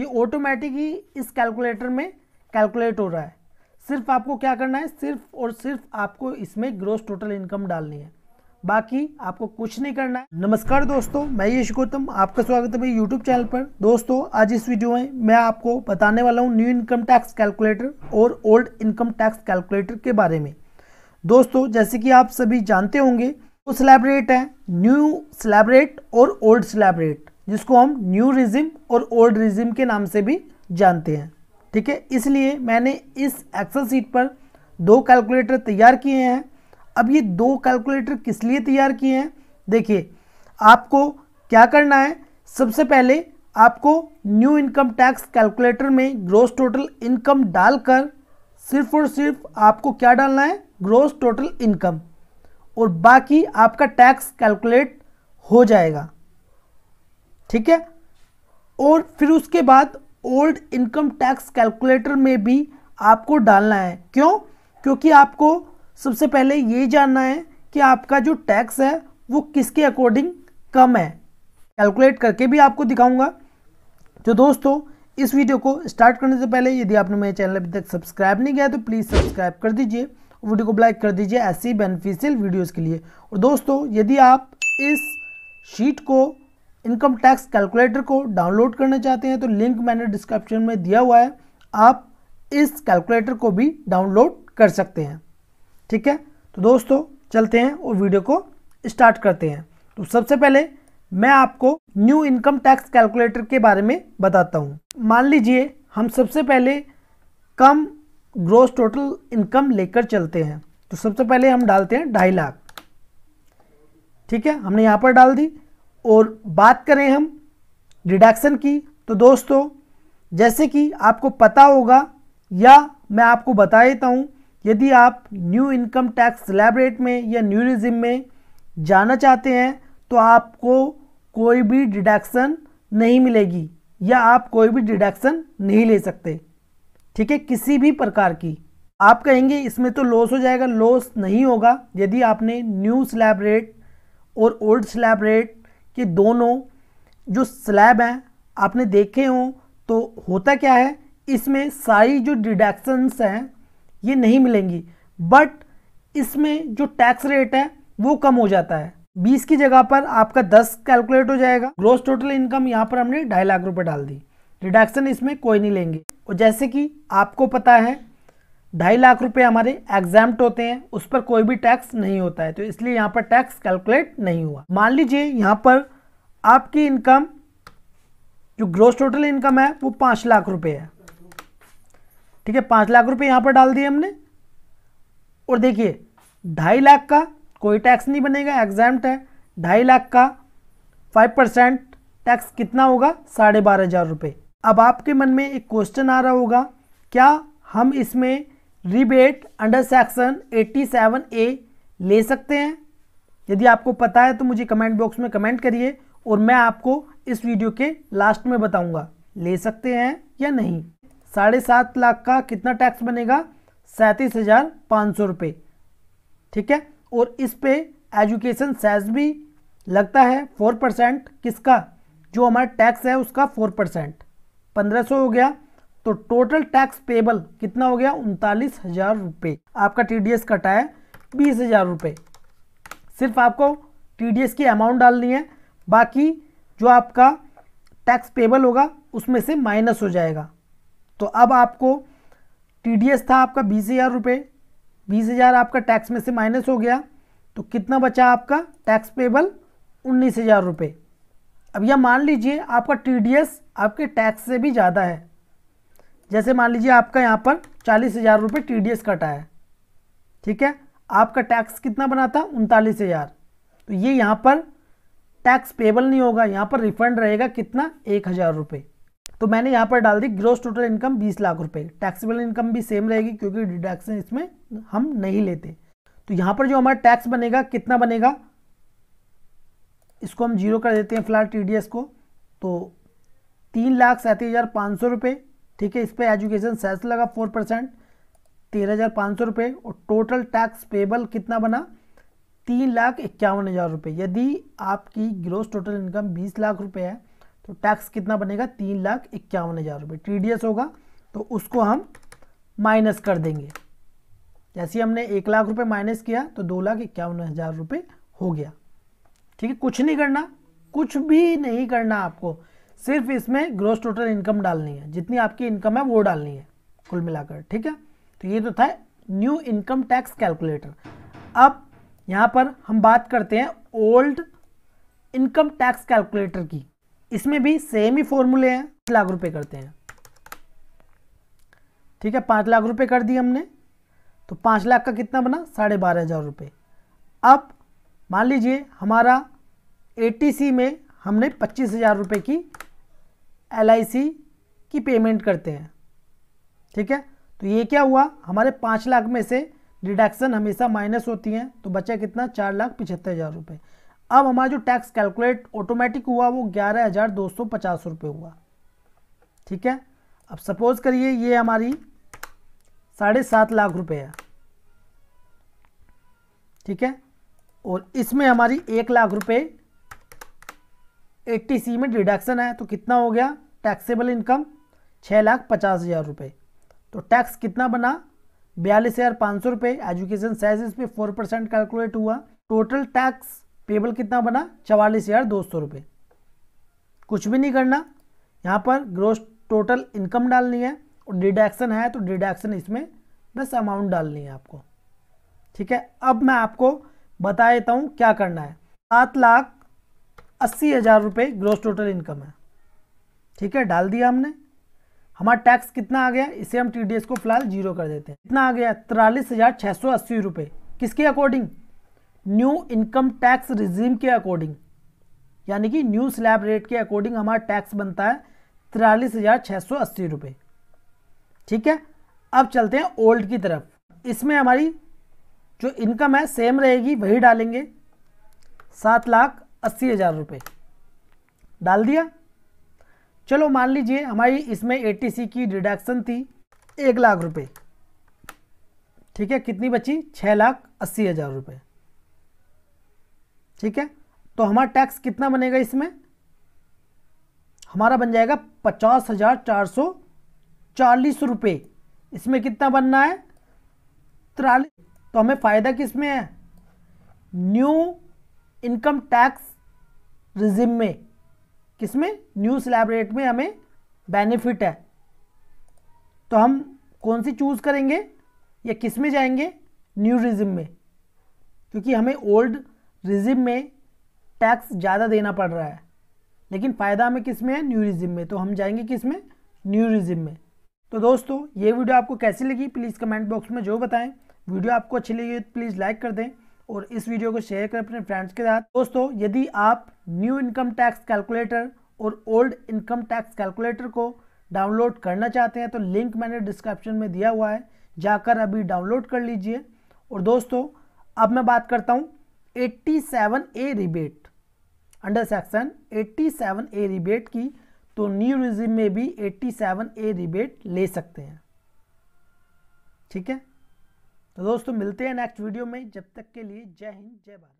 ये ऑटोमेटिक ही इस कैलकुलेटर में कैलकुलेट हो रहा है सिर्फ आपको क्या करना है सिर्फ और सिर्फ आपको इसमें ग्रोस टोटल इनकम डालनी है बाकी आपको कुछ नहीं करना है नमस्कार दोस्तों मैं यश गौतम आपका स्वागत है मेरे यूट्यूब चैनल पर दोस्तों आज इस वीडियो में मैं आपको बताने वाला हूँ न्यू इनकम टैक्स कैलकुलेटर और ओल्ड इनकम टैक्स कैलकुलेटर के बारे में दोस्तों जैसे कि आप सभी जानते होंगे वो तो है न्यू स्लैब और ओल्ड स्लैब जिसको हम न्यू रिजिम और ओल्ड रिजिम के नाम से भी जानते हैं ठीक है इसलिए मैंने इस एक्सेल सीट पर दो कैलकुलेटर तैयार किए हैं अब ये दो कैलकुलेटर किस लिए तैयार किए हैं देखिए आपको क्या करना है सबसे पहले आपको न्यू इनकम टैक्स कैलकुलेटर में ग्रोस टोटल इनकम डालकर सिर्फ और सिर्फ आपको क्या डालना है ग्रोस टोटल इनकम और बाकी आपका टैक्स कैलकुलेट हो जाएगा ठीक है और फिर उसके बाद ओल्ड इनकम टैक्स कैलकुलेटर में भी आपको डालना है क्यों क्योंकि आपको सबसे पहले ये जानना है कि आपका जो टैक्स है वो किसके अकॉर्डिंग कम है कैलकुलेट करके भी आपको दिखाऊंगा तो दोस्तों इस वीडियो को स्टार्ट करने से पहले यदि आपने मेरे चैनल अभी तक सब्सक्राइब नहीं किया तो प्लीज़ सब्सक्राइब कर दीजिए वीडियो को लाइक कर दीजिए ऐसी बेनिफिशियल वीडियोज़ के लिए और दोस्तों यदि आप इस शीट को इनकम टैक्स कैलकुलेटर को डाउनलोड करना चाहते हैं तो लिंक मैंने डिस्क्रिप्शन में दिया हुआ है आप इस कैलकुलेटर को भी डाउनलोड कर सकते हैं ठीक है तो दोस्तों चलते हैं और वीडियो को स्टार्ट करते हैं तो सबसे पहले मैं आपको न्यू इनकम टैक्स कैलकुलेटर के बारे में बताता हूँ मान लीजिए हम सबसे पहले कम ग्रोस टोटल इनकम लेकर चलते हैं तो सबसे पहले हम डालते हैं ढाई लाख ठीक है हमने यहाँ पर डाल दी और बात करें हम डिडक्शन की तो दोस्तों जैसे कि आपको पता होगा या मैं आपको बता देता हूँ यदि आप new income tax slab rate में या न्यू रिजिम में जाना चाहते हैं तो आपको कोई भी डिडक्शन नहीं मिलेगी या आप कोई भी डिडक्शन नहीं ले सकते ठीक है किसी भी प्रकार की आप कहेंगे इसमें तो लॉस हो जाएगा लॉस नहीं होगा यदि आपने न्यू स्लैब रेट और ओल्ड स्लैब रेट कि दोनों जो स्लैब हैं आपने देखे हों तो होता क्या है इसमें सारी जो डिडक्शंस हैं ये नहीं मिलेंगी बट इसमें जो टैक्स रेट है वो कम हो जाता है बीस की जगह पर आपका दस कैलकुलेट हो जाएगा ग्रोस टोटल इनकम यहाँ पर हमने ढाई लाख रुपए डाल दी डिडक्शन इसमें कोई नहीं लेंगे और जैसे कि आपको पता है ढाई लाख रुपए हमारे एग्जाम होते हैं उस पर कोई भी टैक्स नहीं होता है तो इसलिए यहाँ पर टैक्स कैलकुलेट नहीं हुआ मान लीजिए यहाँ पर आपकी इनकम जो ग्रोस टोटल इनकम है वो पाँच लाख रुपए है ठीक है पाँच लाख रुपए यहाँ पर डाल दिए हमने और देखिए ढाई लाख का कोई टैक्स नहीं बनेगा एग्जाम है ढाई लाख का फाइव परसेंट टैक्स कितना होगा साढ़े बारह हज़ार रुपए अब आपके मन में एक क्वेश्चन आ रहा होगा क्या हम इसमें रिबेट अंडर सेक्शन 87 ए ले सकते हैं यदि आपको पता है तो मुझे कमेंट बॉक्स में कमेंट करिए और मैं आपको इस वीडियो के लास्ट में बताऊंगा ले सकते हैं या नहीं साढ़े सात लाख का कितना टैक्स बनेगा सैंतीस हज़ार पाँच सौ रुपये ठीक है और इस पे एजुकेशन सेस भी लगता है फोर परसेंट किसका जो हमारा टैक्स है उसका फोर परसेंट पंद्रह सौ हो गया तो टोटल टैक्स पेबल कितना हो गया उनतालीस हजार रुपये आपका टीडीएस कटा है बीस हजार रुपये सिर्फ आपको टीडीएस की अमाउंट डालनी है बाकी जो आपका टैक्स पेबल होगा उसमें से माइनस हो जाएगा तो अब आपको टीडीएस था आपका बीस हज़ार रुपये बीस हज़ार आपका टैक्स में से माइनस हो गया तो कितना बचा आपका टैक्स पेबल उन्नीस हज़ार रुपये अब यह मान लीजिए आपका एस आपके टैक्स से भी ज़्यादा है जैसे मान लीजिए आपका यहाँ पर चालीस हज़ार रुपये टी डी एस कटा है ठीक है आपका टैक्स कितना बना था उनतालीस हज़ार तो ये यहाँ पर टैक्स पेबल नहीं होगा यहाँ पर रिफंड रहेगा कितना एक हज़ार रुपये तो मैंने यहाँ पर डाल दी ग्रोस टोटल इनकम बीस लाख रुपये टैक्सेबल इनकम भी सेम रहेगी क्योंकि डिडक्शन इसमें हम नहीं लेते तो यहाँ पर जो हमारा टैक्स बनेगा कितना बनेगा इसको हम जीरो कर देते हैं फिलहाल टी को तो तीन लाख सैंतीस हज़ार पाँच सौ रुपये ठीक है इस पर एजुकेशन सेस लगा फोर परसेंट तेरह हज़ार पाँच सौ रुपये और टोटल टैक्स पेबल कितना बना तीन लाख इक्यावन हज़ार रुपये यदि आपकी ग्रोस टोटल इनकम बीस लाख रुपये है तो टैक्स कितना बनेगा तीन लाख इक्यावन हज़ार रुपये टी डी एस होगा तो उसको हम माइनस कर देंगे जैसे हमने एक लाख रुपये माइनस किया तो दो लाख इक्यावन हज़ार रुपये हो गया ठीक है कुछ नहीं करना कुछ भी नहीं करना आपको सिर्फ इसमें ग्रोस टोटल इनकम डालनी है जितनी आपकी इनकम है वो डालनी है कुल मिलाकर ठीक है तो ये तो था न्यू इनकम टैक्स कैलकुलेटर अब यहाँ पर हम बात करते हैं ओल्ड इनकम टैक्स कैलकुलेटर की इसमें भी सेम ही फॉर्मूले हैं लाख रुपए करते हैं ठीक है पाँच लाख रुपए कर दिए हमने तो पाँच लाख का कितना बना साढ़े बारह हज़ार रुपये अब मान लीजिए हमारा एटीसी में हमने पच्चीस हज़ार रुपये की एल की पेमेंट करते हैं ठीक है तो ये क्या हुआ हमारे पाँच लाख में से डिडक्शन हमेशा माइनस होती हैं तो बचा कितना चार लाख पिछहत्तर हज़ार रुपये अब हमारा जो टैक्स कैलकुलेट ऑटोमेटिक हुआ वो ग्यारह हज़ार दो सौ पचास रुपये हुआ ठीक है अब सपोज़ करिए ये हमारी साढ़े सात लाख रुपये है ठीक है और इसमें हमारी एक लाख रुपये एट्टी सी में डिडक्शन है तो कितना हो गया टैक्सेबल इनकम छः लाख पचास हज़ार रुपये तो टैक्स कितना बना बयालीस हज़ार पाँच सौ रुपये एजुकेशन साइजेस पे फोर परसेंट कैलकुलेट हुआ टोटल टैक्स पेबल कितना बना चवालीस हज़ार दो सौ रुपये कुछ भी नहीं करना यहाँ पर ग्रोस टोटल इनकम डालनी है और डिडक्शन है तो डिडक्शन इसमें बस अमाउंट डालनी है आपको ठीक है अब मैं आपको बता देता हूँ क्या करना है सात लाख अस्सी हज़ार रुपये ग्रोस टोटल इनकम है ठीक है डाल दिया हमने हमारा टैक्स कितना आ गया इसे हम टी को फिलहाल जीरो कर देते हैं कितना आ गया तिरालीस हज़ार छः सौ अस्सी रुपये किसके according new income tax regime के अकॉर्डिंग यानी कि न्यू स्लैब रेट के अकॉर्डिंग हमारा टैक्स बनता है तिरालीस हज़ार सौ अस्सी रुपये ठीक है अब चलते हैं ओल्ड की तरफ इसमें हमारी जो इनकम है सेम रहेगी वही डालेंगे सात लाख अस्सी हज़ार रुपये डाल दिया चलो मान लीजिए हमारी इसमें एटीसी की डिडक्शन थी एक लाख रुपये ठीक है कितनी बची छः लाख अस्सी हज़ार रुपये ठीक है तो हमारा टैक्स कितना बनेगा इसमें हमारा बन जाएगा पचास हज़ार चार सौ चालीस रुपये इसमें कितना बनना है तिरालीस तो हमें फ़ायदा किस में है न्यू इनकम टैक्स रिजिम में किसमें न्यू स्लैब रेट में हमें बेनिफिट है तो हम कौन सी चूज़ करेंगे या किस में जाएंगे न्यू रिजिम में क्योंकि हमें ओल्ड रिजिम में टैक्स ज़्यादा देना पड़ रहा है लेकिन फ़ायदा हमें किस में है न्यू रिजिम में तो हम जाएंगे किस में न्यू रिजिम में तो दोस्तों ये वीडियो आपको कैसी लगी प्लीज़ कमेंट बॉक्स में जो बताएं वीडियो आपको अच्छी लगी तो प्लीज़ लाइक कर दें और इस वीडियो को शेयर करें अपने फ्रेंड्स के साथ दोस्तों यदि आप न्यू इनकम टैक्स कैलकुलेटर और ओल्ड इनकम टैक्स कैलकुलेटर को डाउनलोड करना चाहते हैं तो लिंक मैंने डिस्क्रिप्शन में दिया हुआ है जाकर अभी डाउनलोड कर लीजिए और दोस्तों अब मैं बात करता हूँ 87 A rebate under section 87 A rebate की तो न्यू रिजिम में भी 87 ए रिबेट ले सकते हैं ठीक है तो दोस्तों मिलते हैं नेक्स्ट वीडियो में जब तक के लिए जय हिंद जय भारत